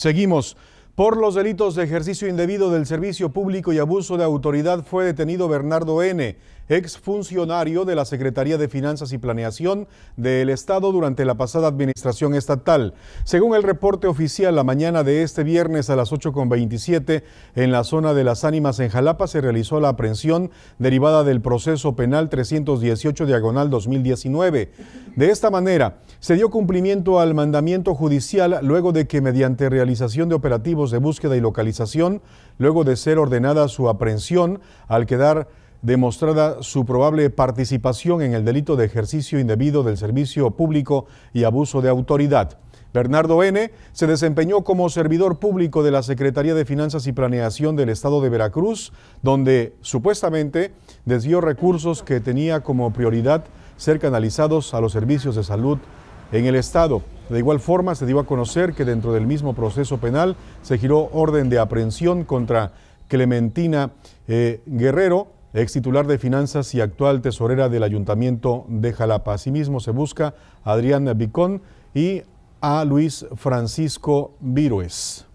Seguimos. Por los delitos de ejercicio indebido del servicio público y abuso de autoridad fue detenido Bernardo N., exfuncionario de la Secretaría de Finanzas y Planeación del Estado durante la pasada administración estatal. Según el reporte oficial, la mañana de este viernes a las 8.27 en la zona de Las Ánimas en Jalapa se realizó la aprehensión derivada del proceso penal 318 diagonal 2019. De esta manera, se dio cumplimiento al mandamiento judicial luego de que mediante realización de operativos de búsqueda y localización, luego de ser ordenada su aprehensión, al quedar demostrada su probable participación en el delito de ejercicio indebido del servicio público y abuso de autoridad. Bernardo N. se desempeñó como servidor público de la Secretaría de Finanzas y Planeación del Estado de Veracruz, donde supuestamente desvió recursos que tenía como prioridad ser canalizados a los servicios de salud en el Estado. De igual forma, se dio a conocer que dentro del mismo proceso penal se giró orden de aprehensión contra Clementina eh, Guerrero, ex titular de Finanzas y actual tesorera del Ayuntamiento de Jalapa. Asimismo, se busca a Adrián Vicón y a Luis Francisco Viruez.